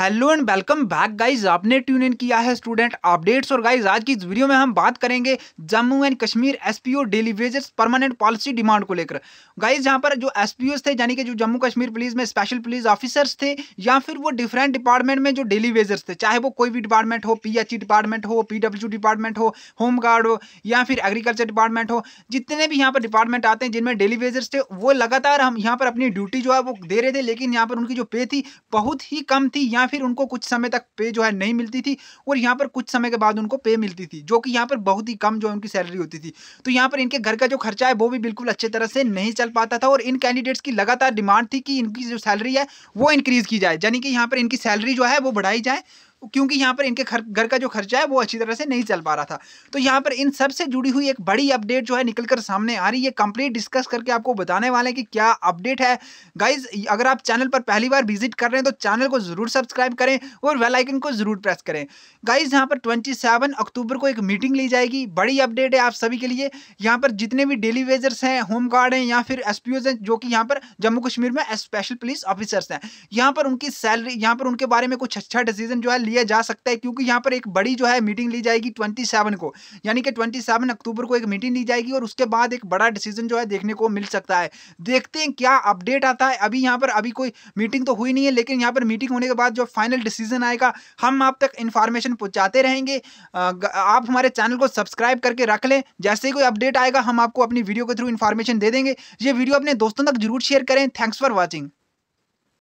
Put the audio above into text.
hello and welcome back guys आपने tune in किया है स्टूडेंट अपडेट्स और गाइज आज की इस वीडियो में हम बात करेंगे Jammu and Kashmir SPO daily wages permanent policy demand को लेकर गाइज यहाँ पर जो एसपीओस थे यानी कि जो जम्मू कश्मीर पुलिस में स्पेशल पुलिस ऑफिसर्स थे या फिर वो डिफरेंट डिपार्टमेंट में जो डेली वेजर्स थे चाहे वो कोई भी डिपार्टमेंट हो पी डिपार्टमेंट e हो पी डिपार्टमेंट हो होम गार्ड हो या फिर एग्रीकल्चर डिपार्टमेंट हो जितने भी यहाँ पर डिपार्टमेंट आते हैं जिनमें डेली वेजर्स थे वो लगातार हम यहाँ पर अपनी ड्यूटी जो है वो दे रहे थे लेकिन यहाँ पर उनकी जो पे थी बहुत ही कम थी या फिर उनको कुछ समय तक पे जो है नहीं मिलती थी और यहाँ पर कुछ समय के बाद उनको पे मिलती थी जो कि यहाँ पर बहुत ही कम जो है उनकी सैलरी होती थी तो यहाँ पर इनके घर का जो खर्चा है वो भी बिल्कुल अच्छे तरह से नहीं चल पाता था और इन कैंडिडेट्स की लगातार डिमांड थी कि इनकी जो सैलरी है वो इंक्रीज़ की जाए यानी कि यहाँ पर इनकी सैलरी जो है वो बढ़ाई जाए क्योंकि यहाँ पर इनके घर घर का जो खर्चा है वो अच्छी तरह से नहीं चल पा रहा था तो यहाँ पर इन सब से जुड़ी हुई एक बड़ी अपडेट जो है निकल कर सामने आ रही है कंप्लीट डिस्कस करके आपको बताने वाले हैं कि क्या अपडेट है गाइज अगर आप चैनल पर पहली बार विजिट कर रहे हैं तो चैनल को ज़रूर सब्सक्राइब करें और वेलाइकन को ज़रूर प्रेस करें गाइज यहाँ पर ट्वेंटी अक्टूबर को एक मीटिंग ली जाएगी बड़ी अपडेट है आप सभी के लिए यहाँ पर जितने भी डेली वेजर्स हैं होम गार्ड हैं या फिर एस हैं जो कि यहाँ पर जम्मू कश्मीर में स्पेशल पुलिस ऑफिसर्स हैं यहाँ पर उनकी सैलरी यहाँ पर उनके बारे में कुछ अच्छा डिसीजन जो है लिया जा सकता है क्योंकि यहाँ पर एक बड़ी जो है मीटिंग ली जाएगी ट्वेंटी सेवन को यानी कि ट्वेंटी सेवन अक्टूबर को एक मीटिंग ली जाएगी और उसके बाद एक बड़ा डिसीजन जो है देखने को मिल सकता है देखते हैं क्या अपडेट आता है अभी यहाँ पर अभी कोई मीटिंग तो हुई नहीं है लेकिन यहाँ पर मीटिंग होने के बाद जो फाइनल डिसीजन आएगा हम आप तक इन्फॉर्मेशन पहुँचाते रहेंगे आप हमारे चैनल को सब्सक्राइब करके रख लें जैसे ही कोई अपडेट आएगा हम आपको अपनी वीडियो के थ्रू इन्फॉर्मेशन दे देंगे ये वीडियो अपने दोस्तों तक जरूर शेयर करें थैंक्स फॉर वॉचिंग